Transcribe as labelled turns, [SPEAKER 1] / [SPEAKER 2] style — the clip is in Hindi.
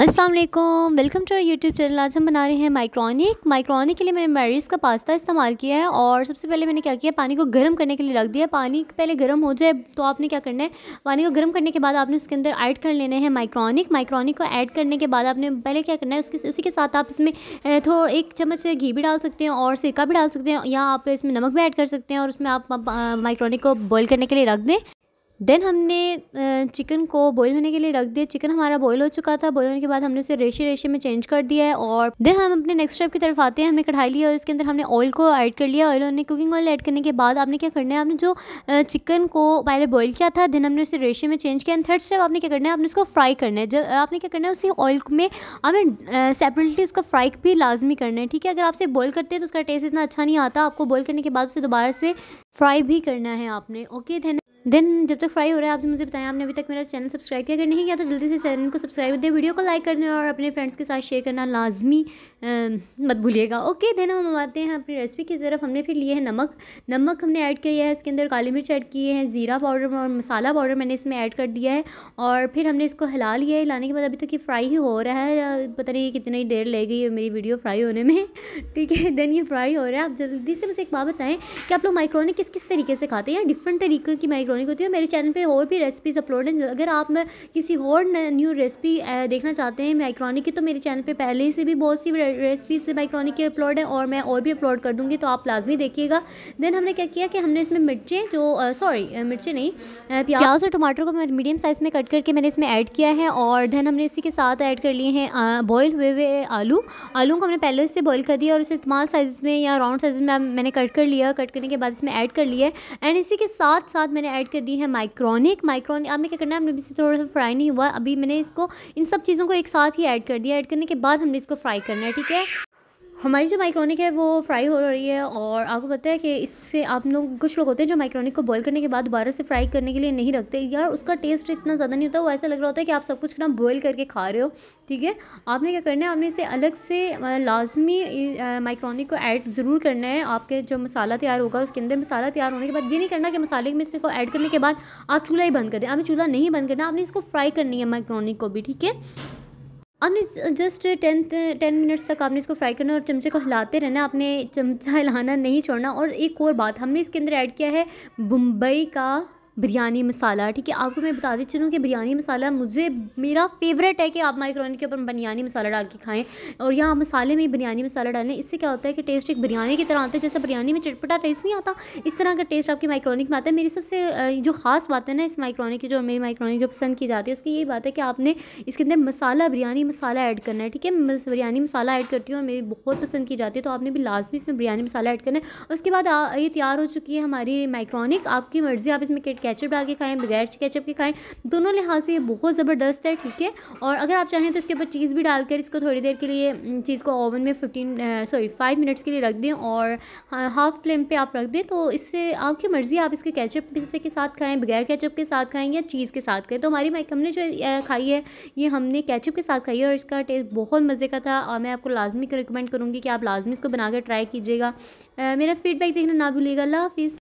[SPEAKER 1] अस्सलाम वालेकुम welcome to our YouTube channel आज हम बना रहे हैं माइक्रोनिक माइक्रोनिक के लिए मैंने मैरिज का पास्ता इस्तेमाल किया है और सबसे पहले मैंने क्या किया पानी को गर्म करने के लिए रख दिया पानी पहले गर्म हो जाए तो आपने क्या करना है पानी को गर्म करने के बाद आपने उसके अंदर ऐड कर लेने हैं माइक्रोनिक माइक्रोनिक को ऐड करने के बाद आपने पहले क्या करना है उसके उसी के साथ आप इसमें थोड़ा एक चम्मच घी भी डाल सकते हैं और सिरका भी डाल सकते हैं या आप इसमें नमक भी ऐड कर सकते हैं और उसमें आप माइक्रोनिक को बॉयल करने के लिए रख दें देन हमने चिकन को बॉईल होने के लिए रख दिया चिकन हमारा बॉईल हो चुका था बॉईल होने के बाद हमने उसे रेशे रेशे में चेंज कर दिया है और देन हम अपने नेक्स्ट स्टेप की तरफ आते हैं हमने कढ़ाई लिया और इसके अंदर हमने ऑयल को ऐड कर लिया ऑयल होने कुकिंग ऑयल ऐड करने के बाद आपने क्या करना है आपने जो चिकन को पहले बॉयल किया था देन हमने उसे रेशे में चेंज किया एंड थर्ड स्टेप आपने क्या करना है आपने उसको फ्राई करना है जब आपने क्या करना है उसी ऑयल में आपने सेपरेटली उसका फ्राई भी लाजमी करना है ठीक है अगर आपसे बॉयल करते हैं तो उसका टेस्ट इतना अच्छा नहीं आता आपको बॉयल करने के बाद उसे दोबारा से फ्राई भी करना है आपने ओके धन्यवाद देन जब तक फ्राई हो रहा है आप मुझे बताएं आपने अभी तक मेरा चैनल सब्सक्राइब किया अगर नहीं किया तो जल्दी से चैनल को सब्सक्राइब दें वीडियो को लाइक कर दें और अपने फ्रेंड्स के साथ शेयर करना लाजमी मत भूलिएगा ओके देन हम आते हैं अपनी रेसिपी की तरफ हमने फिर लिए है नमक नमक हमने ऐड किया है इसके अंदर काली मिर्च ऐड किए हैं ज़ीरा पाउडर और मसाला पाउडर मैंने इसमें ऐड कर दिया है और फिर हमने इसको हिला लिया है हिलाने के बाद अभी तक ये फ्राई ही हो रहा है पता नहीं कितनी देर ले गई है मेरी वीडियो फ्राई होने में ठीक है देन ये फ्राई हो रहा है आप जल्दी से मुझे एक बात बताएं कि आप लोग माइक्रोनिक किस किस तरीके से खाते हैं या डिफरेंट तरीके की माइक्रो ग्रोइंग होती है मेरे चैनल पर और भी रेसिपीज़ अपलोड हैं अगर आप किसी और न्यू रेसिपी देखना चाहते हैं माइक्रॉनिक की तो मेरे चैनल पर पहले से भी बहुत सी रेसिपीज माइक्रॉनिक की अपलोड है और मैं और भी अपलोड कर दूँगी तो आप लाजमी देखिएगा देन हमने क्या किया कि हमने इसमें मिर्चें जो सॉरी मिर्चें नहीं प्याज और टमाटर को मीडियम साइज़ में कट करके मैंने इसमें ऐड किया है और देन हमने इसी के साथ ऐड कर लिए हैं बॉयल हुए हुए आलू आलू को हमने पहले से बॉयल कर दिया और उसे इस्तेमाल साइज़ में या राउंड साइज़ में मैंने कट कर लिया कट करने के बाद इसमें ऐड कर लिया एंड इसी के साथ साथ मैंने ऐड कर दी है माइक्रोनिक माइक्रोनिक आपने क्या करना है हमने इसे थोड़ा सा फ्राई नहीं हुआ अभी मैंने इसको इन सब चीज़ों को एक साथ ही ऐड कर दिया ऐड करने के बाद हमने इसको फ्राई करना है ठीक है हमारी जो माइक्रोनिक है वो फ्राई हो रही है और आपको पता है कि इससे आप लोग कुछ लोग होते हैं जो माइक्रोनिक को बॉईल करने के बाद दोबारा से फ्राई करने के लिए नहीं रखते यार उसका टेस्ट इतना ज़्यादा नहीं होता वो ऐसा लग रहा होता है कि आप सब कुछ ना बॉईल करके खा रहे हो ठीक है आपने क्या करना है आपने इसे अलग से लाजमी माइक्रोनिक को ऐड ज़रूर करना है आपके जो मसाला तैयार होगा उसके अंदर मसाला तैयार होने के बाद ये नहीं करना कि मसाले में इसको ऐड करने के बाद आप चूल्हा ही बंद कर दें आपने चूल्हा नहीं बंद करना आपने इसको फ्राई करनी है माइक्रोनिक को भी ठीक है आपने जस्ट टेन टेन मिनट्स तक आपने इसको फ्राई करना और चमचे को हिलाते रहना आपने चमचा हिलाना नहीं छोड़ना और एक और बात हमने इसके अंदर ऐड किया है मुंबई का बिरयानी मसाला ठीक है आपको मैं बता दी चलूँ कि बिरयानी मसाला मुझे मेरा फेवरेट है कि आप माइक्रोन के ऊपर बिरयानी मसाला डाल के खाएँ और यहाँ मसाले में बिरयानी मसाला डालें इससे क्या होता है कि टेस्ट एक बिरयानी की तरह आता है जैसे बिरयानी में चटपटा टेस्ट नहीं आता इस तरह का टेस्ट आपकी माइक्रोनिक में आता है मेरी सबसे जो ख़ास बात है ना इस माइक्रोनिक की जो मेरी माइक्रोनिक जो पसंद की जाती है उसकी यही बात है कि आपने इसके अंदर मसाला बिरयानी मसाला ऐड करना है ठीक है बिरयानी मसाला ऐड करती हूँ और मेरी बहुत पसंद की जाती है तो आपने भी लाजमी इसमें बिरयानी मसाला ऐड करना है उसके बाद ये तैयार हो चुकी है हमारी माइक्रोनिक आपकी मर्ज़ी आप इसमें किट कैचअप डाल के खाएँ बगैर कैचअप के खाएँ दोनों लिहाज से ये बहुत ज़बरदस्त है ठीक है और अगर आप चाहें तो इसके ऊपर चीज़ भी डालकर इसको थोड़ी देर के लिए चीज़ को ओवन में फिफ्टीन सॉरी फाइव मिनट्स के लिए रख दें और हाफ फ्लेम पर आप रख दें तो इससे आपकी मर्ज़ी आप इसके कैचअप के साथ खाएँ बगैर कैचअप के साथ खाएँ या चीज़ के साथ खाएँ तो हमारी मैकम ने जो खाई है ये हमने कैचअप के साथ खाई है और इसका टेस्ट बहुत मज़े का था मैं आपको लाजमी रिकमेंड करूँगी कि आप लाजमी इसको बनाकर ट्राई कीजिएगा मेरा फीडबैक देखना ना भूलिएगा अल्लाह हाफिज़